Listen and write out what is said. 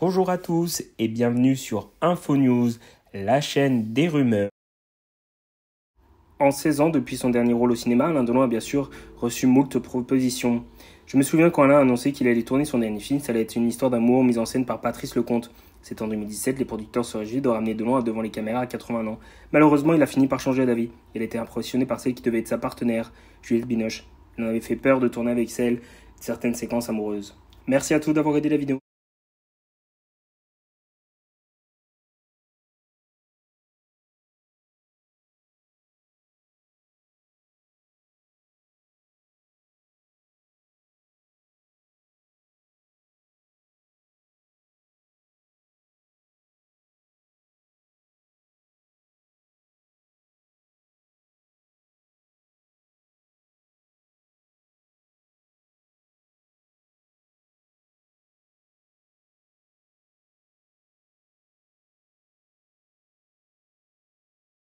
Bonjour à tous et bienvenue sur InfoNews, la chaîne des rumeurs. En 16 ans, depuis son dernier rôle au cinéma, Alain Delon a bien sûr reçu moult propositions. Je me souviens quand Alain a annoncé qu'il allait tourner son dernier film, ça allait être une histoire d'amour mise en scène par Patrice Lecomte. C'est en 2017, les producteurs se réjouissent de ramener Delon devant les caméras à 80 ans. Malheureusement, il a fini par changer d'avis. Il était impressionné par celle qui devait être sa partenaire, Juliette Binoche. Il en avait fait peur de tourner avec celle certaines séquences amoureuses. Merci à tous d'avoir aidé la vidéo.